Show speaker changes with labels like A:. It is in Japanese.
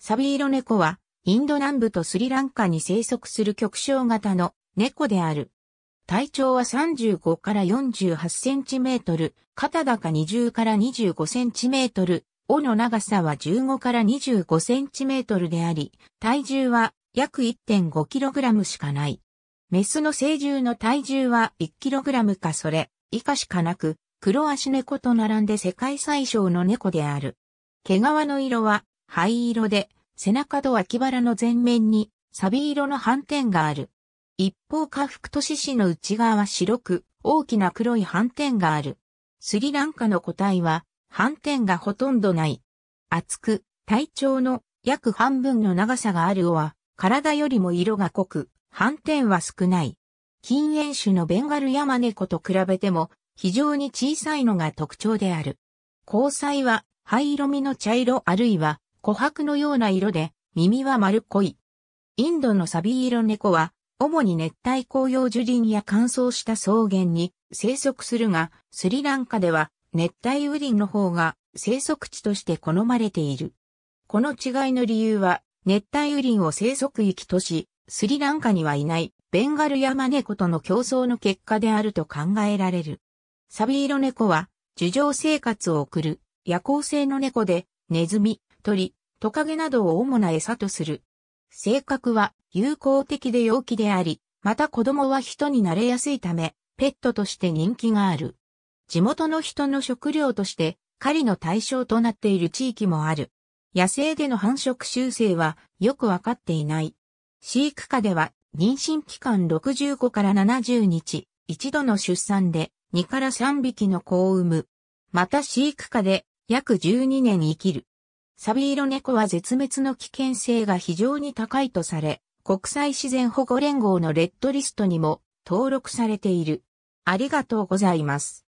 A: サビ色猫は、インド南部とスリランカに生息する極小型の猫である。体長は35から48センチメートル、肩高20から25センチメートル、尾の長さは15から25センチメートルであり、体重は約 1.5kg しかない。メスの成獣の体重は 1kg かそれ以下しかなく、黒足猫と並んで世界最小の猫である。毛皮の色は灰色で、背中と脇腹の前面に、サビ色の斑点がある。一方下腹都市市の内側は白く、大きな黒い斑点がある。スリランカの個体は、斑点がほとんどない。厚く、体長の約半分の長さがある尾は、体よりも色が濃く、斑点は少ない。禁煙種のベンガルヤマネコと比べても、非常に小さいのが特徴である。交際は、灰色味の茶色あるいは琥珀のような色で、耳は丸っこい。インドのサビ色猫は、主に熱帯紅葉樹林や乾燥した草原に生息するが、スリランカでは熱帯雨林の方が生息地として好まれている。この違いの理由は、熱帯雨林を生息域とし、スリランカにはいないベンガル山猫との競争の結果であると考えられる。サビ色猫は、樹上生活を送る夜行性の猫で、ネズミ、鳥、トカゲなどを主な餌とする。性格は友好的で陽気であり、また子供は人に慣れやすいため、ペットとして人気がある。地元の人の食料として、狩りの対象となっている地域もある。野生での繁殖習性はよくわかっていない。飼育下では妊娠期間65から70日、一度の出産で2から3匹の子を産む。また飼育下で約12年生きる。サビ色猫は絶滅の危険性が非常に高いとされ、国際自然保護連合のレッドリストにも登録されている。ありがとうございます。